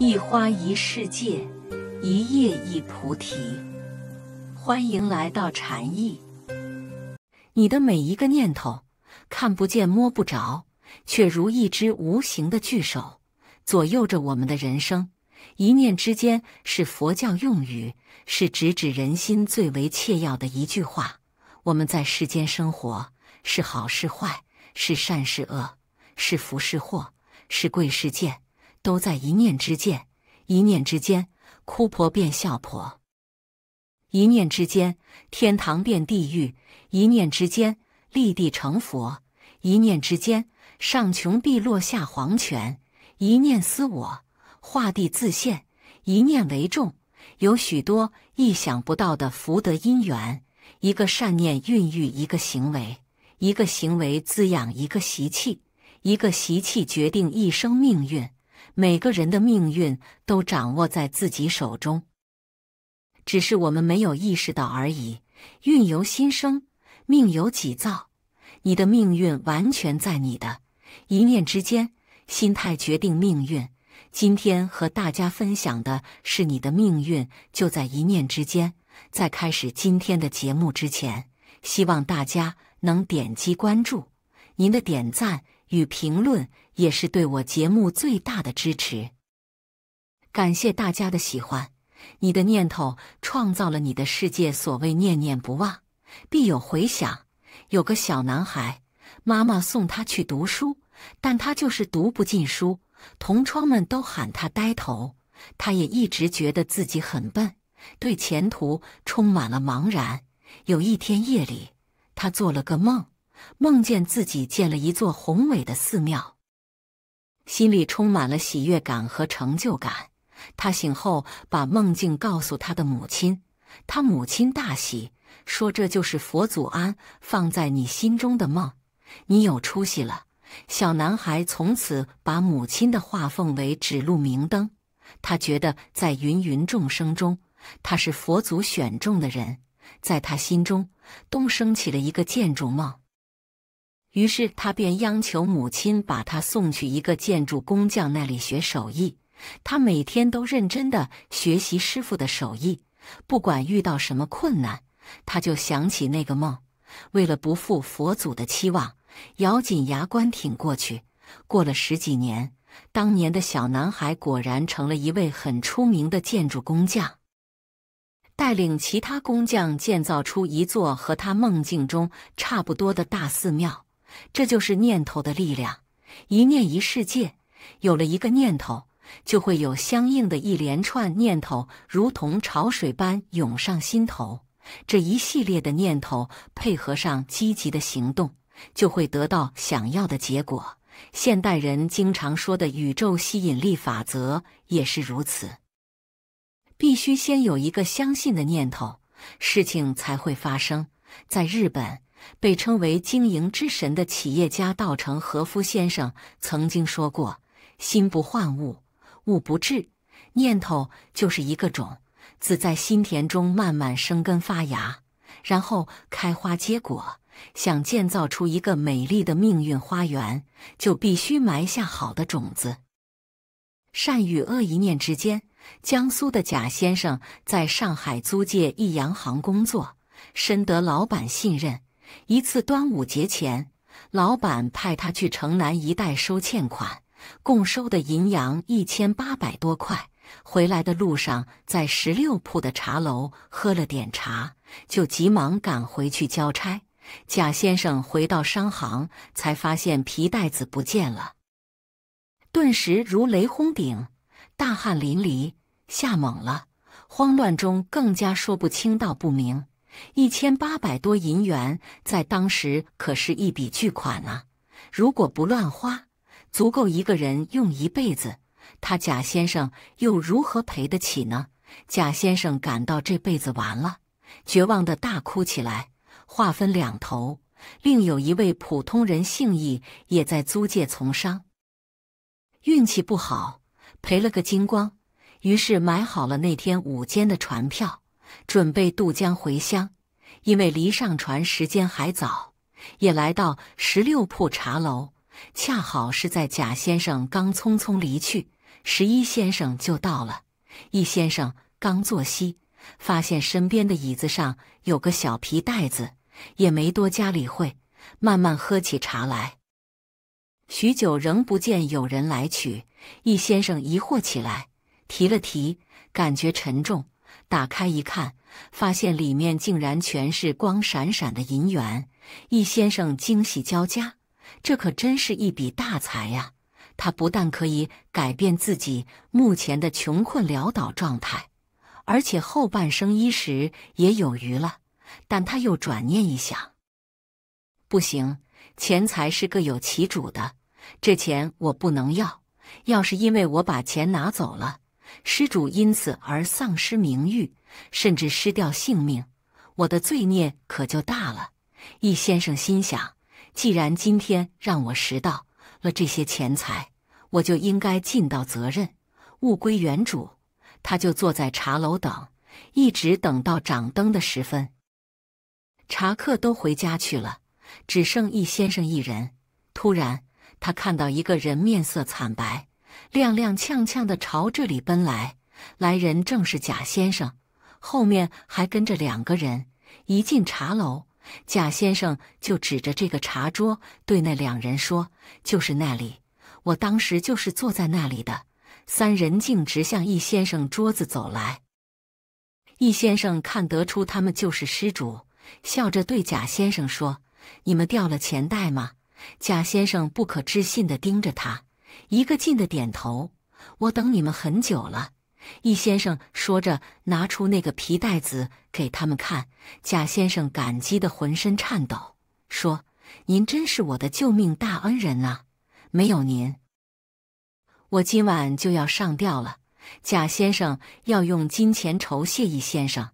一花一世界，一叶一菩提。欢迎来到禅意。你的每一个念头，看不见摸不着，却如一只无形的巨手，左右着我们的人生。一念之间，是佛教用语，是指指人心最为切要的一句话。我们在世间生活，是好是坏，是善是恶，是福是祸，是贵是贱。都在一念之间，一念之间，哭婆变笑婆；一念之间，天堂变地狱；一念之间，立地成佛；一念之间，上穷碧落下黄泉；一念思我，画地自现；一念为重，有许多意想不到的福德因缘。一个善念孕育一个行为，一个行为滋养一个习气，一个习气决定一生命运。每个人的命运都掌握在自己手中，只是我们没有意识到而已。运由心生，命由己造。你的命运完全在你的，一念之间。心态决定命运。今天和大家分享的是，你的命运就在一念之间。在开始今天的节目之前，希望大家能点击关注。您的点赞。与评论也是对我节目最大的支持，感谢大家的喜欢。你的念头创造了你的世界，所谓念念不忘，必有回响。有个小男孩，妈妈送他去读书，但他就是读不进书，同窗们都喊他呆头，他也一直觉得自己很笨，对前途充满了茫然。有一天夜里，他做了个梦。梦见自己建了一座宏伟的寺庙，心里充满了喜悦感和成就感。他醒后把梦境告诉他的母亲，他母亲大喜，说：“这就是佛祖安放在你心中的梦，你有出息了。”小男孩从此把母亲的话奉为指路明灯，他觉得在芸芸众生中，他是佛祖选中的人。在他心中，东升起了一个建筑梦。于是他便央求母亲把他送去一个建筑工匠那里学手艺。他每天都认真的学习师傅的手艺，不管遇到什么困难，他就想起那个梦。为了不负佛祖的期望，咬紧牙关挺过去。过了十几年，当年的小男孩果然成了一位很出名的建筑工匠，带领其他工匠建造出一座和他梦境中差不多的大寺庙。这就是念头的力量，一念一世界。有了一个念头，就会有相应的一连串念头，如同潮水般涌上心头。这一系列的念头配合上积极的行动，就会得到想要的结果。现代人经常说的“宇宙吸引力法则”也是如此。必须先有一个相信的念头，事情才会发生。在日本。被称为经营之神的企业家稻城和夫先生曾经说过：“心不换物，物不至。念头就是一个种子，在心田中慢慢生根发芽，然后开花结果。想建造出一个美丽的命运花园，就必须埋下好的种子。善与恶一念之间。”江苏的贾先生在上海租界一洋行工作，深得老板信任。一次端午节前，老板派他去城南一带收欠款，共收的银洋一千八百多块。回来的路上，在十六铺的茶楼喝了点茶，就急忙赶回去交差。贾先生回到商行，才发现皮袋子不见了，顿时如雷轰顶，大汗淋漓，吓懵了，慌乱中更加说不清道不明。一千八百多银元，在当时可是一笔巨款啊！如果不乱花，足够一个人用一辈子。他贾先生又如何赔得起呢？贾先生感到这辈子完了，绝望的大哭起来。话分两头，另有一位普通人姓易，也在租界从商，运气不好，赔了个精光，于是买好了那天午间的船票。准备渡江回乡，因为离上船时间还早，也来到十六铺茶楼。恰好是在贾先生刚匆匆离去，十一先生就到了。易先生刚坐息，发现身边的椅子上有个小皮袋子，也没多加理会，慢慢喝起茶来。许久仍不见有人来取，易先生疑惑起来，提了提，感觉沉重。打开一看，发现里面竟然全是光闪闪的银元。易先生惊喜交加，这可真是一笔大财呀！他不但可以改变自己目前的穷困潦倒状态，而且后半生衣食也有余了。但他又转念一想，不行，钱财是各有其主的，这钱我不能要。要是因为我把钱拿走了。施主因此而丧失名誉，甚至失掉性命，我的罪孽可就大了。易先生心想，既然今天让我拾到了这些钱财，我就应该尽到责任，物归原主。他就坐在茶楼等，一直等到掌灯的时分，茶客都回家去了，只剩易先生一人。突然，他看到一个人面色惨白。踉踉跄跄地朝这里奔来，来人正是贾先生，后面还跟着两个人。一进茶楼，贾先生就指着这个茶桌对那两人说：“就是那里，我当时就是坐在那里的。”三人径直向易先生桌子走来。易先生看得出他们就是失主，笑着对贾先生说：“你们掉了钱袋吗？”贾先生不可置信地盯着他。一个劲的点头。我等你们很久了，易先生说着，拿出那个皮袋子给他们看。贾先生感激的浑身颤抖，说：“您真是我的救命大恩人呐！没有您，我今晚就要上吊了。”贾先生要用金钱酬谢易先生，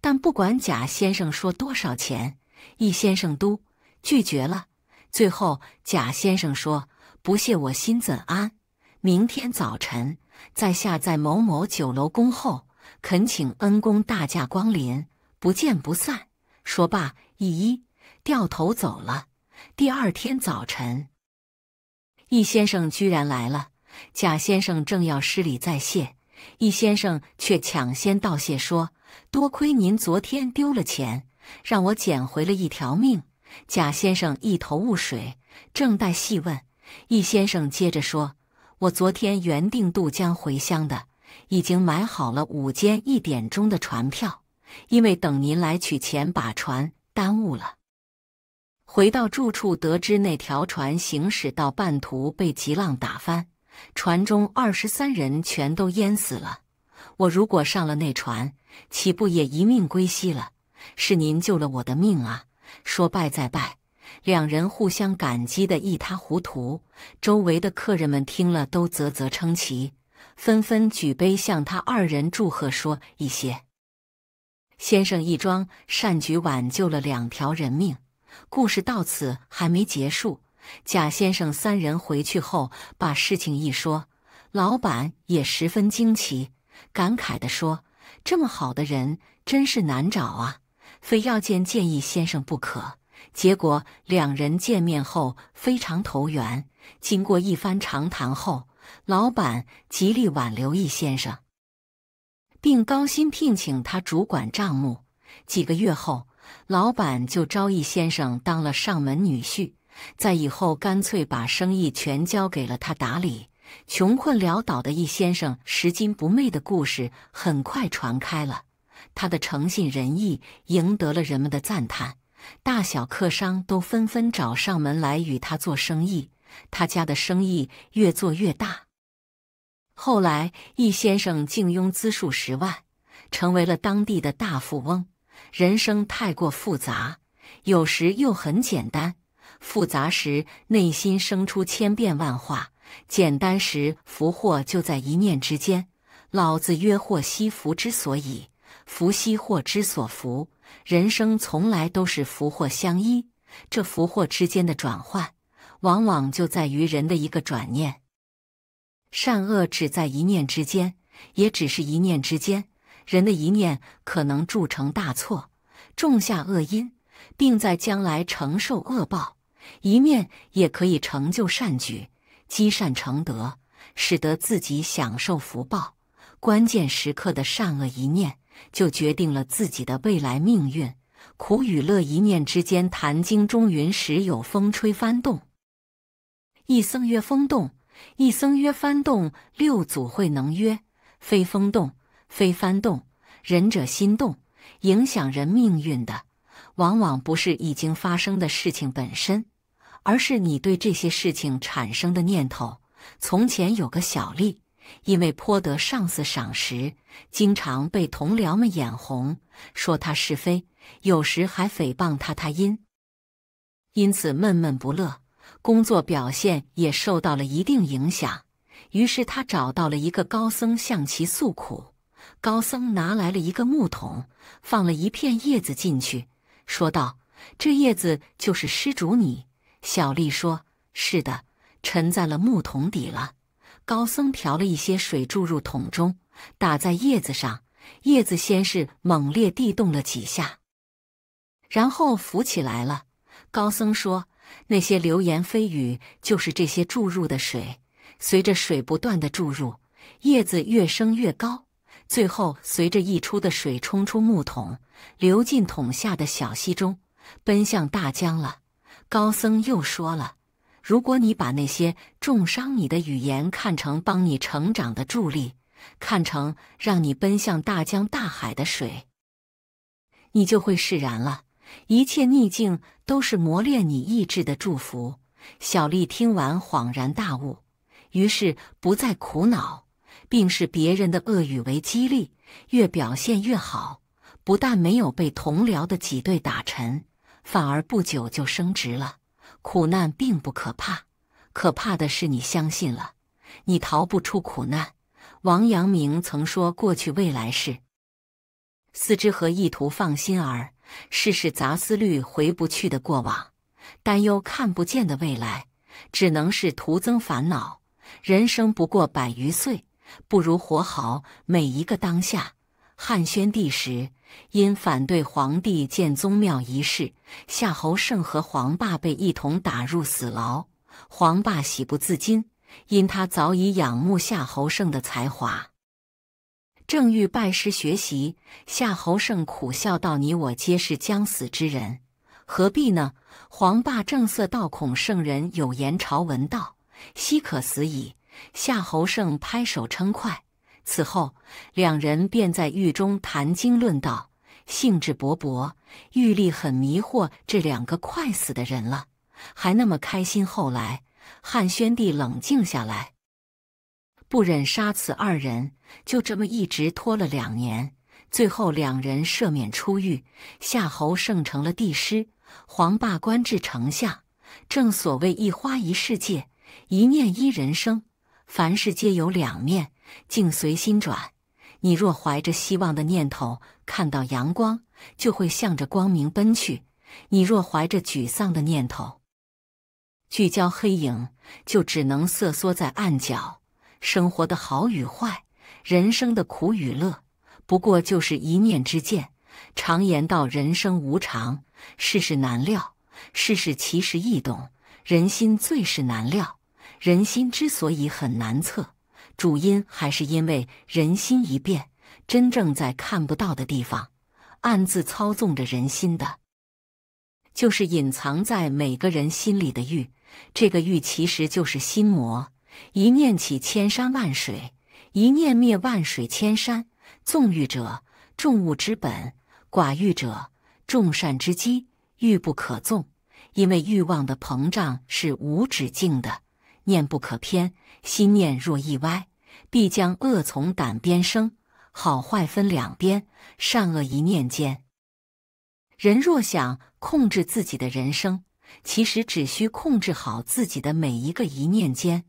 但不管贾先生说多少钱，易先生都拒绝了。最后，贾先生说。不谢我心怎安？明天早晨，在下在某某酒楼恭候，恳请恩公大驾光临，不见不散。说罢，一一掉头走了。第二天早晨，易先生居然来了。贾先生正要施礼再谢，易先生却抢先道谢说：“多亏您昨天丢了钱，让我捡回了一条命。”贾先生一头雾水，正待细问。易先生接着说：“我昨天原定渡江回乡的，已经买好了午间一点钟的船票，因为等您来取钱，把船耽误了。回到住处，得知那条船行驶到半途被急浪打翻，船中二十三人全都淹死了。我如果上了那船，岂不也一命归西了？是您救了我的命啊！说拜再拜。”两人互相感激的一塌糊涂，周围的客人们听了都啧啧称奇，纷纷举杯向他二人祝贺，说：“一些先生一桩善举挽救了两条人命。”故事到此还没结束，贾先生三人回去后把事情一说，老板也十分惊奇，感慨地说：“这么好的人真是难找啊，非要见见议先生不可。”结果，两人见面后非常投缘。经过一番长谈后，老板极力挽留易先生，并高薪聘请他主管账目。几个月后，老板就招易先生当了上门女婿，在以后干脆把生意全交给了他打理。穷困潦倒的易先生拾金不昧的故事很快传开了，他的诚信仁义赢得了人们的赞叹。大小客商都纷纷找上门来与他做生意，他家的生意越做越大。后来，易先生竟拥资数十万，成为了当地的大富翁。人生太过复杂，有时又很简单。复杂时，内心生出千变万化；简单时，福祸就在一念之间。老子曰：“祸兮福之所以，福兮祸之所伏。”人生从来都是福祸相依，这福祸之间的转换，往往就在于人的一个转念。善恶只在一念之间，也只是一念之间。人的一念可能铸成大错，种下恶因，并在将来承受恶报；一面也可以成就善举，积善成德，使得自己享受福报。关键时刻的善恶一念。就决定了自己的未来命运，苦与乐一念之间。谈经中云：“时有风吹翻动。”一僧曰：“风动。”一僧曰：“翻动。”六祖慧能曰：“非风动，非翻动。仁者心动。”影响人命运的，往往不是已经发生的事情本身，而是你对这些事情产生的念头。从前有个小吏。因为颇得上司赏识，经常被同僚们眼红，说他是非，有时还诽谤他，他因，因此闷闷不乐，工作表现也受到了一定影响。于是他找到了一个高僧，向其诉苦。高僧拿来了一个木桶，放了一片叶子进去，说道：“这叶子就是施主你。”小丽说：“是的，沉在了木桶底了。”高僧调了一些水注入桶中，打在叶子上，叶子先是猛烈地动了几下，然后浮起来了。高僧说：“那些流言蜚语就是这些注入的水，随着水不断的注入，叶子越升越高，最后随着溢出的水冲出木桶，流进桶下的小溪中，奔向大江了。”高僧又说了。如果你把那些重伤你的语言看成帮你成长的助力，看成让你奔向大江大海的水，你就会释然了。一切逆境都是磨练你意志的祝福。小丽听完恍然大悟，于是不再苦恼，并视别人的恶语为激励，越表现越好。不但没有被同僚的挤兑打沉，反而不久就升职了。苦难并不可怕，可怕的是你相信了，你逃不出苦难。王阳明曾说：“过去未来事，思之何意图？放心儿。事事杂思虑，回不去的过往，担忧看不见的未来，只能是徒增烦恼。人生不过百余岁，不如活好每一个当下。”汉宣帝时。因反对皇帝建宗庙一事，夏侯胜和黄霸被一同打入死牢。黄霸喜不自禁，因他早已仰慕夏侯胜的才华，正欲拜师学习。夏侯胜苦笑道：“你我皆是将死之人，何必呢？”黄霸正色道：“孔圣人有言：‘朝闻道，夕可死矣。’”夏侯胜拍手称快。此后，两人便在狱中谈经论道，兴致勃勃。玉丽很迷惑，这两个快死的人了，还那么开心。后来，汉宣帝冷静下来，不忍杀此二人，就这么一直拖了两年。最后，两人赦免出狱。夏侯胜成了帝师，黄霸官至丞相。正所谓一花一世界，一念一人生，凡事皆有两面。境随心转，你若怀着希望的念头，看到阳光，就会向着光明奔去；你若怀着沮丧的念头，聚焦黑影，就只能瑟缩在暗角。生活的好与坏，人生的苦与乐，不过就是一念之见。常言道：人生无常，世事难料，世事其实易懂，人心最是难料。人心之所以很难测。主因还是因为人心一变，真正在看不到的地方，暗自操纵着人心的，就是隐藏在每个人心里的欲。这个欲其实就是心魔。一念起，千山万水；一念灭，万水千山。纵欲者，众物之本；寡欲者，众善之基。欲不可纵，因为欲望的膨胀是无止境的。念不可偏，心念若一歪。必将恶从胆边生，好坏分两边，善恶一念间。人若想控制自己的人生，其实只需控制好自己的每一个一念间。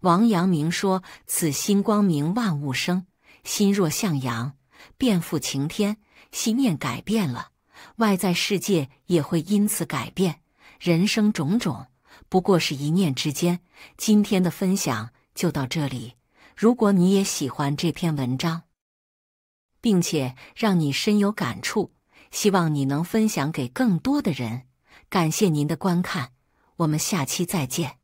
王阳明说：“此心光明，万物生；心若向阳，便负晴天。”心念改变了，外在世界也会因此改变。人生种种，不过是一念之间。今天的分享就到这里。如果你也喜欢这篇文章，并且让你深有感触，希望你能分享给更多的人。感谢您的观看，我们下期再见。